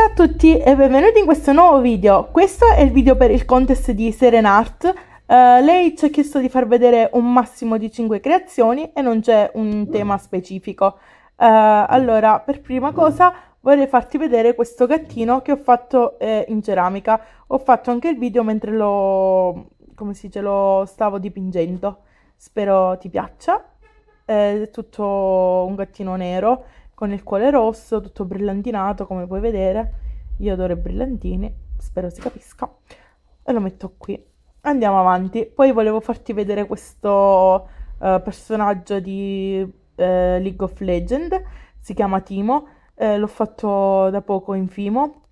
Ciao a tutti e benvenuti in questo nuovo video. Questo è il video per il contest di Serenart. Uh, eh, lei ci ha chiesto di far vedere un massimo di 5 creazioni e non c'è un tema specifico. Uh, allora, per prima cosa vorrei farti vedere questo gattino che ho fatto eh, in ceramica. Ho fatto anche il video mentre lo, come si dice, lo stavo dipingendo. Spero ti piaccia. È tutto un gattino nero con il cuore rosso, tutto brillantinato come puoi vedere. Io adoro i brillantini, spero si capisca. E lo metto qui. Andiamo avanti. Poi volevo farti vedere questo uh, personaggio di uh, League of Legends, si chiama Timo. Eh, l'ho fatto da poco in Fimo,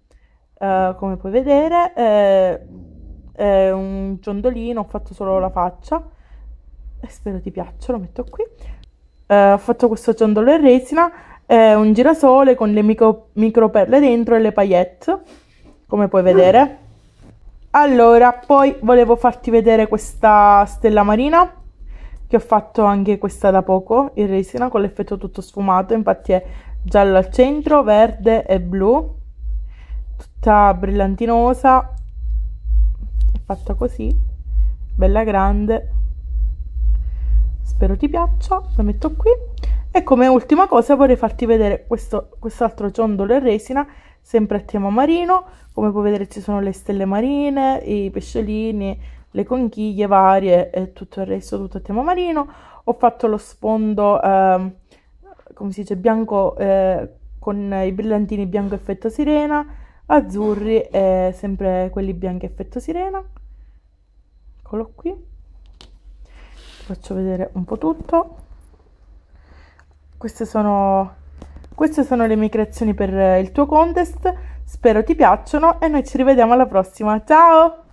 eh, come puoi vedere. Eh, è un ciondolino, ho fatto solo la faccia. E spero ti piaccia, lo metto qui. Eh, ho fatto questo ciondolo in resina è un girasole con le micro, perle dentro e le paillette, come puoi vedere. Allora, poi volevo farti vedere questa stella marina, che ho fatto anche questa da poco, in resina, con l'effetto tutto sfumato. Infatti è giallo al centro, verde e blu. Tutta brillantinosa. È fatta così, bella grande. Spero ti piaccia, la metto qui. E come ultima cosa vorrei farti vedere questo quest'altro ciondolo in resina, sempre a tema marino. Come puoi vedere ci sono le stelle marine, i pesciolini, le conchiglie varie e tutto il resto, tutto a tema marino. Ho fatto lo sfondo, eh, come si dice, bianco eh, con i brillantini bianco effetto sirena, azzurri e sempre quelli bianchi effetto sirena. Eccolo qui. faccio vedere un po' tutto queste sono, queste sono le mie creazioni per il tuo contest, spero ti piacciono e noi ci rivediamo alla prossima, ciao!